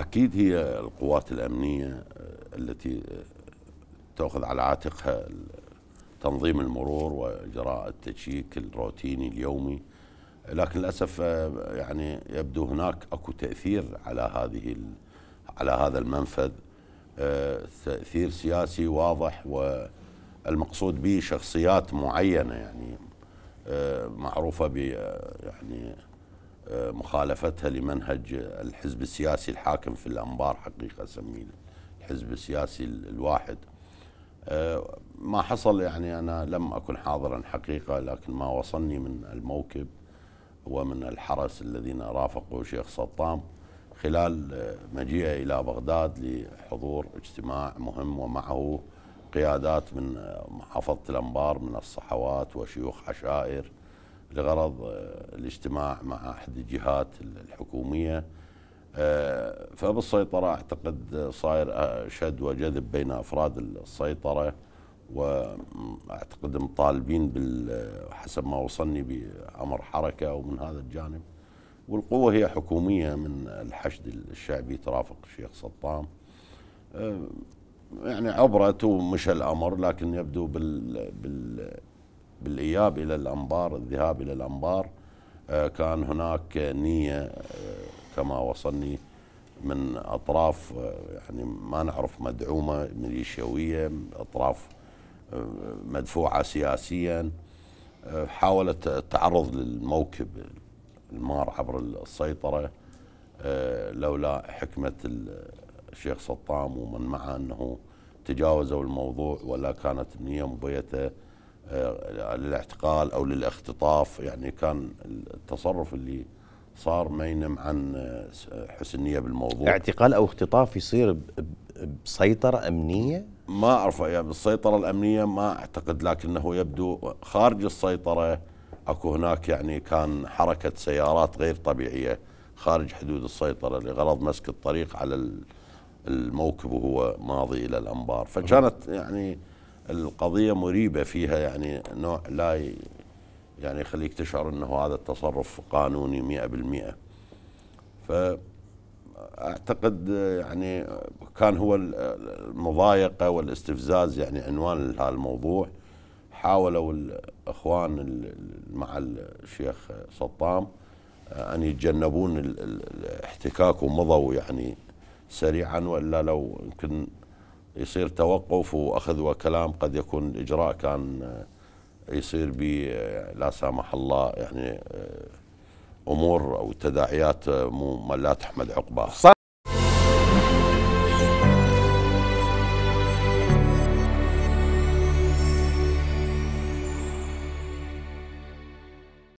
أكيد هي القوات الأمنية آه، التي آه، تأخذ على عاتقها تنظيم المرور وإجراء التشييك الروتيني اليومي لكن للأسف آه، يعني يبدو هناك أكو تأثير على هذه على هذا المنفذ تأثير سياسي واضح والمقصود به شخصيات معينة يعني معروفة ب يعني مخالفتها لمنهج الحزب السياسي الحاكم في الأنبار حقيقة أسميه الحزب السياسي الواحد آه، ما حصل يعني أنا لم أكن حاضرا حقيقة لكن ما وصلني من الموكب ومن الحرس الذين رافقوا شيخ سطام خلال آه، مجيئه إلى بغداد لحضور اجتماع مهم ومعه قيادات من آه، محافظة الأنبار من الصحوات وشيوخ عشائر لغرض آه، الاجتماع مع احد الجهات الحكوميه آه، فبالسيطره اعتقد صاير شد وجذب بين افراد السيطره واعتقد مطالبين حسب ما وصلني بامر حركه ومن هذا الجانب والقوه هي حكوميه من الحشد الشعبي ترافق الشيخ سطام آه، يعني عبرت ومشى الامر لكن يبدو بال, بال بالإياب إلى الأنبار الذهاب إلى الأنبار آه، كان هناك نية آه، كما وصلني من أطراف آه، يعني ما نعرف مدعومة ميليشيوية أطراف مدفوعة سياسيا حاولت التعرض للموكب المار عبر السيطرة لولا حكمة الشيخ سطام ومن معه أنه تجاوزوا الموضوع ولا كانت النية مبيتة آه، للاعتقال او للاختطاف يعني كان التصرف اللي صار ما ينم عن آه، حسن نيه بالموضوع اعتقال او اختطاف يصير بسيطره امنيه ما اعرف يعني بالسيطره الامنيه ما اعتقد لكنه يبدو خارج السيطره اكو هناك يعني كان حركه سيارات غير طبيعيه خارج حدود السيطره لغرض مسك الطريق على الموكب وهو ماضي الى الانبار فكانت يعني القضية مريبة فيها يعني نوع لا يعني يخليك تشعر أنه هذا التصرف قانوني مئة بالمئة فأعتقد يعني كان هو المضايقة والاستفزاز يعني عنوان هذا الموضوع حاولوا الإخوان مع الشيخ سطام آه، أن يتجنبون الاحتكاك ومضوا يعني سريعا وإلا لو يمكن يصير توقف واخذ وكلام قد يكون الاجراء كان آه، يصير ب آه، لا سامح الله يعني آه، امور او تداعيات مو لا تحمد عقباها